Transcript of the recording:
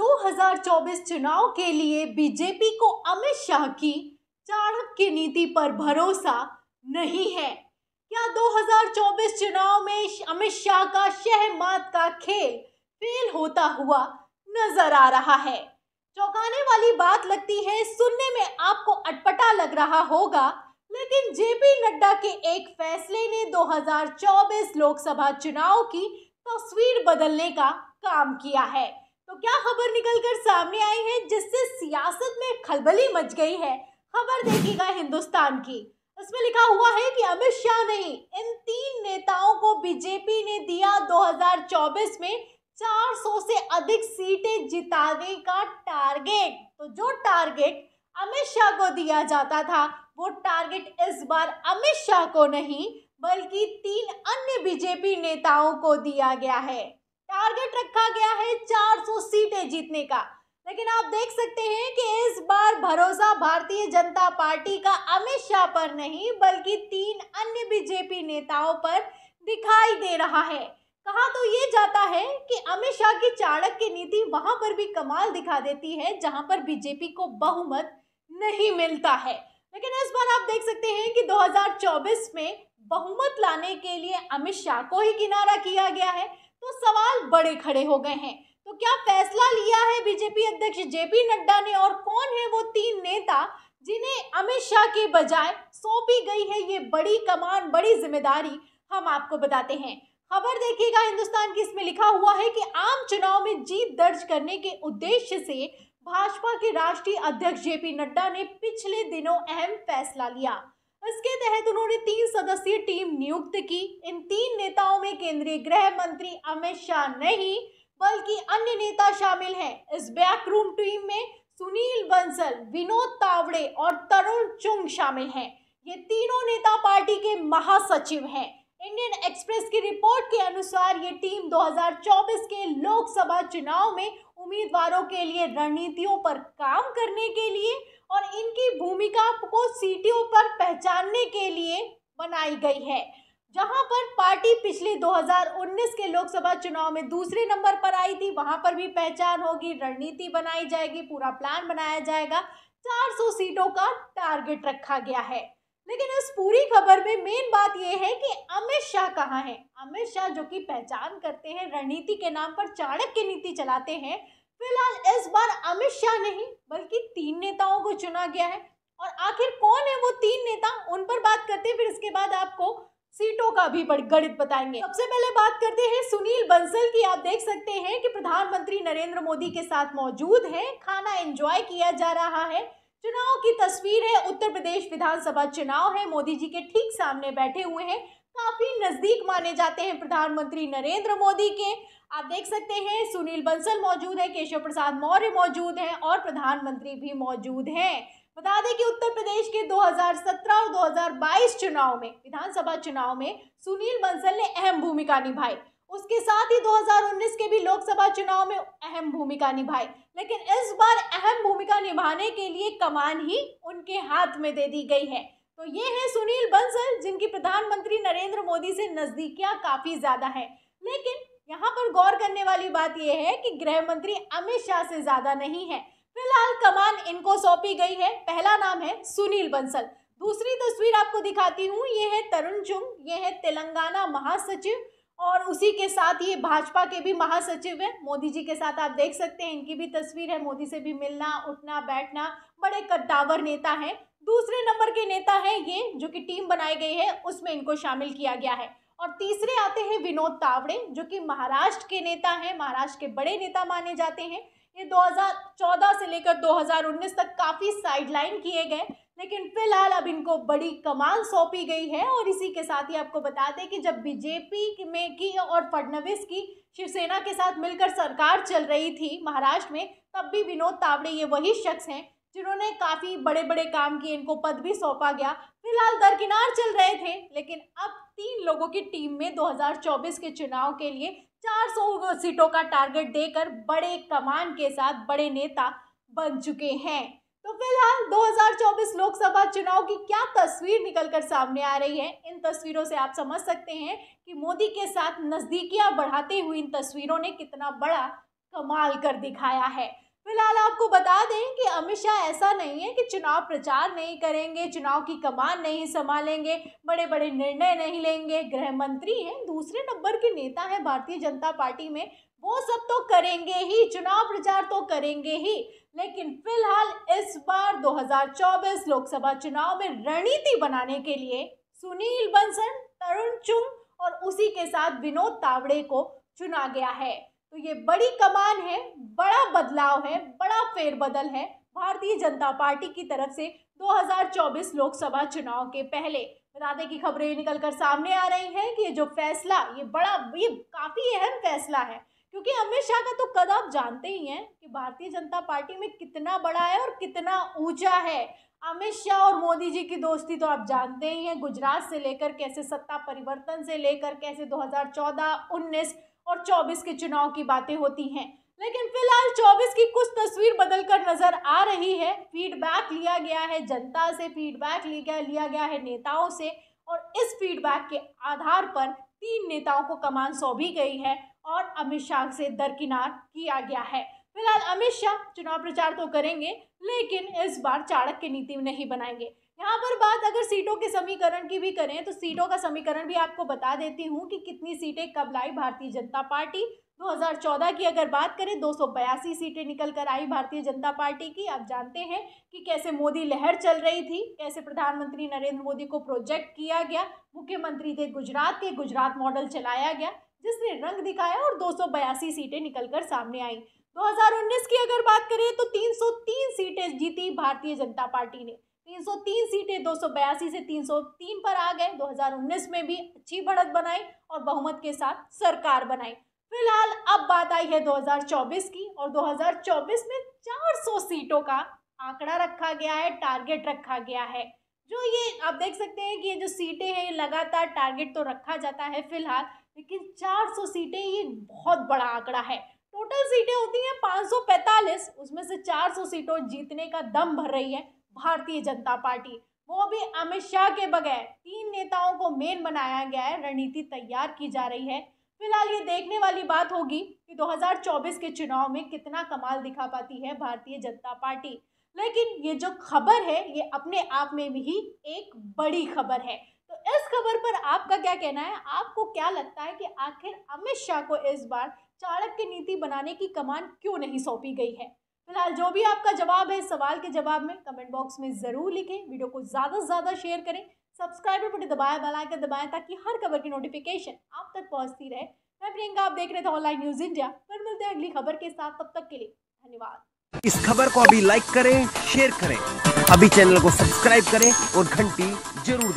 2024 चुनाव के लिए बीजेपी को अमित शाह की चाणक्य नीति पर भरोसा नहीं है क्या 2024 चुनाव में अमित शाह का शहमात का खेल फेल होता हुआ नजर आ रहा है चौंकाने वाली बात लगती है सुनने में आपको अटपटा लग रहा होगा लेकिन जेपी नड्डा के एक फैसले ने 2024 लोकसभा चुनाव की तस्वीर बदलने का काम किया है तो क्या खबर निकल कर सामने आई है जिससे सियासत में खलबली मच गई है खबर देखिएगा हिंदुस्तान की उसमें लिखा हुआ है कि अमित शाह नहीं इन तीन नेताओं को बीजेपी ने दिया 2024 में 400 से अधिक सीटें जिताने का टारगेट तो जो टारगेट अमित शाह को दिया जाता था वो टारगेट इस बार अमित शाह को नहीं बल्कि तीन अन्य बीजेपी नेताओं को दिया गया है टारगेट रखा गया है 400 सीटें जीतने का लेकिन आप देख सकते हैं कि इस बार भरोसा भारतीय जनता पार्टी का अमित शाह पर नहीं बल्कि तीन अन्य बीजेपी नेताओं पर दिखाई दे रहा है कहा तो ये जाता है कि अमित शाह की चाणक की नीति वहां पर भी कमाल दिखा देती है जहां पर बीजेपी को बहुमत नहीं मिलता है लेकिन इस बार आप देख सकते हैं कि 2024 में बहुमत लाने के लिए अमित शाह को ही किनारा किया गया है तो सवाल बड़े खड़े हो गए हैं तो क्या फैसला लिया है बीजेपी अध्यक्ष जेपी नड्डा ने और कौन है वो तीन नेता जिन्हें अमित शाह के बजाय सौंपी गई है ये बड़ी कमान बड़ी जिम्मेदारी हम आपको बताते हैं खबर देखिएगा हिंदुस्तान की इसमें लिखा हुआ है कि आम चुनाव में जीत दर्ज करने के उद्देश्य से भाजपा के राष्ट्रीय अध्यक्ष जेपी नड्डा ने पिछले दिनों अहम फैसला लिया इसके तहत उन्होंने तीन सदस्यीय टीम नियुक्त की इन तीन नेताओं में केंद्रीय गृह मंत्री अमित शाह नहीं बल्कि अन्य नेता शामिल हैं इस बैकरूम टीम में सुनील बंसल विनोद तावड़े और तरुण चुंग शामिल हैं ये तीनों नेता पार्टी के महासचिव हैं इंडियन एक्सप्रेस की रिपोर्ट के अनुसार ये टीम 2024 के लोकसभा चुनाव में उम्मीदवारों के लिए रणनीतियों पर काम करने के लिए और इनकी भूमिका को सीटियों पर पहचानने के लिए बनाई गई है जहां पर पार्टी पिछले 2019 के लोकसभा चुनाव में दूसरे नंबर पर आई थी वहां पर भी पहचान होगी रणनीति बनाई जाएगी पूरा प्लान बनाया जाएगा 400 सीटों का टारगेट रखा गया है लेकिन इस पूरी खबर में मेन बात यह है कि अमित शाह कहाँ हैं अमित शाह जो कि पहचान करते हैं रणनीति के नाम पर चाणक्य नीति चलाते हैं फिलहाल इस बार अमित शाह नहीं बल्कि तीन नेताओं को चुना गया है और आखिर कौन है वो तीन नेता उन पर बात करते हैं फिर इसके बाद आपको सीटों का भी गणित बताएंगे सबसे पहले बात करते हैं सुनील बंसल की आप देख सकते हैं कि प्रधानमंत्री नरेंद्र मोदी के साथ मौजूद है खाना एंजॉय किया जा रहा है चुनाव की तस्वीर है उत्तर प्रदेश विधानसभा चुनाव है मोदी जी के ठीक सामने बैठे हुए हैं काफी नजदीक माने जाते हैं प्रधानमंत्री नरेंद्र मोदी के आप देख सकते हैं सुनील बंसल मौजूद है केशव प्रसाद मौर्य मौजूद हैं और प्रधानमंत्री भी मौजूद हैं बता दें कि उत्तर प्रदेश के 2017 और 2022 चुनाव में विधानसभा चुनाव में सुनील बंसल ने अहम भूमिका निभाई उसके साथ ही 2019 के भी लोकसभा चुनाव में अहम भूमिका निभाई लेकिन इस बार अहम भूमिका निभाने के लिए कमान ही उनके हाथ में दे दी गई है तो ये है सुनील बंसल जिनकी प्रधानमंत्री नरेंद्र मोदी से नजदीकियां काफ़ी ज़्यादा है लेकिन यहाँ पर गौर करने वाली बात यह है कि गृह मंत्री अमित शाह से ज्यादा नहीं है फिलहाल कमान इनको सौंपी गई है पहला नाम है सुनील बंसल दूसरी तस्वीर आपको दिखाती हूँ ये है तरुण चुंग ये है तेलंगाना महासचिव और उसी के साथ ये भाजपा के भी महासचिव हैं मोदी जी के साथ आप देख सकते हैं इनकी भी तस्वीर है मोदी से भी मिलना उठना बैठना बड़े कद्दावर नेता हैं दूसरे नंबर के नेता हैं ये जो कि टीम बनाई गई है उसमें इनको शामिल किया गया है और तीसरे आते हैं विनोद तावड़े जो कि महाराष्ट्र के नेता हैं महाराष्ट्र के बड़े नेता माने जाते हैं ये 2014 से लेकर 2019 तक काफ़ी साइडलाइन किए गए लेकिन फिलहाल अब इनको बड़ी कमान सौंपी गई है और इसी के साथ ही आपको बता दें कि जब बीजेपी में की और फडनवीस की शिवसेना के साथ मिलकर सरकार चल रही थी महाराष्ट्र में तब भी विनोद तावड़े ये वही शख्स हैं जिन्होंने काफ़ी बड़े बड़े काम किए इनको पद भी सौंपा गया फिलहाल दरकिनार चल रहे थे लेकिन अब तीन लोगों की टीम में 2024 के चुनाव के लिए 400 सीटों का टारगेट देकर बड़े कमान के साथ बड़े नेता बन चुके हैं तो फिलहाल 2024 लोकसभा चुनाव की क्या तस्वीर निकलकर सामने आ रही है इन तस्वीरों से आप समझ सकते हैं कि मोदी के साथ नज़दीकियां बढ़ाते हुए इन तस्वीरों ने कितना बड़ा कमाल कर दिखाया है फिलहाल आपको बता दें कि अमित शाह ऐसा नहीं है कि चुनाव प्रचार नहीं करेंगे चुनाव की कमान नहीं संभालेंगे बड़े बड़े निर्णय नहीं लेंगे गृह मंत्री हैं दूसरे नंबर के नेता हैं भारतीय जनता पार्टी में वो सब तो करेंगे ही चुनाव प्रचार तो करेंगे ही लेकिन फिलहाल इस बार 2024 लोकसभा चुनाव में रणनीति बनाने के लिए सुनील बंसल तरुण चुंग और उसी के साथ विनोद तावड़े को चुना गया है तो ये बड़ी कमान है बड़ा बदलाव है बड़ा फेरबदल है भारतीय जनता पार्टी की तरफ से 2024 लोकसभा चुनाव के पहले बता दें कि खबरें निकल कर सामने आ रही हैं कि ये जो फैसला ये बड़ा ये काफ़ी अहम फैसला है क्योंकि अमित शाह का तो कद आप जानते ही हैं कि भारतीय जनता पार्टी में कितना बड़ा है और कितना ऊंचा है अमित शाह और मोदी जी की दोस्ती तो आप जानते ही हैं गुजरात से लेकर कैसे सत्ता परिवर्तन से लेकर कैसे 2014 19 और 24 के चुनाव की बातें होती हैं लेकिन फिलहाल 24 की कुछ तस्वीर बदलकर नजर आ रही है फीडबैक लिया गया है जनता से फीडबैक लिया लिया गया है नेताओं से और इस फीडबैक के आधार पर तीन नेताओं को कमान सौंपी गई है और अमित शाह से दरकिनार किया गया है फिलहाल अमित शाह चुनाव प्रचार तो करेंगे लेकिन इस बार चाणक्य नीति नहीं बनाएंगे यहाँ पर बात अगर सीटों के समीकरण की भी करें तो सीटों का समीकरण भी आपको बता देती हूँ कि कितनी सीटें कब लाई भारतीय जनता पार्टी 2014 की अगर बात करें दो सीटें निकल कर आई भारतीय जनता पार्टी की आप जानते हैं कि कैसे मोदी लहर चल रही थी कैसे प्रधानमंत्री नरेंद्र मोदी को प्रोजेक्ट किया गया मुख्यमंत्री थे गुजरात के गुजरात मॉडल चलाया गया जिसने रंग दिखाया और दो सीटें निकल कर सामने आई 2019 की अगर बात करें तो 303 सीटें जीती भारतीय जनता पार्टी ने 303 सीटें दो से 303 पर आ गए 2019 में भी अच्छी बढ़त बनाई और बहुमत के साथ सरकार बनाई फिलहाल अब बात आई है 2024 की और 2024 में 400 सीटों का आंकड़ा रखा गया है टारगेट रखा गया है जो ये आप देख सकते हैं कि ये जो सीटें हैं ये लगातार टारगेट तो रखा जाता है फिलहाल लेकिन 400 सीटें ये बहुत बड़ा आंकड़ा है टोटल सीटें होती हैं 545 उसमें से 400 सीटों जीतने का दम भर रही है भारतीय जनता पार्टी वो भी अमित शाह के बगैर तीन नेताओं को मेन बनाया गया है रणनीति तैयार की जा रही है फिलहाल ये देखने वाली बात होगी कि 2024 के चुनाव में कितना कमाल दिखा पाती है भारतीय जनता पार्टी लेकिन ये जो खबर है ये अपने आप में भी एक बड़ी खबर है तो इस खबर पर आपका क्या कहना है आपको क्या लगता है कि आखिर अमित शाह को इस बार चाणक्य नीति बनाने की कमान क्यों नहीं सौंपी गई है फिलहाल जो भी आपका जवाब है सवाल के जवाब में कमेंट बॉक्स में ज़रूर लिखें वीडियो को ज़्यादा से ज़्यादा शेयर करें सब्सक्राइब बटन दबाया बेल आइकन दबाएं ताकि हर खबर की नोटिफिकेशन आप तक पहुंचती रहे मैं प्रियंका आप देख रहे थे ऑनलाइन न्यूज़ इंडिया फिर मिलते हैं अगली खबर के साथ तब तक के लिए धन्यवाद इस खबर को अभी लाइक करें शेयर करें अभी चैनल को सब्सक्राइब करें और घंटी जरूर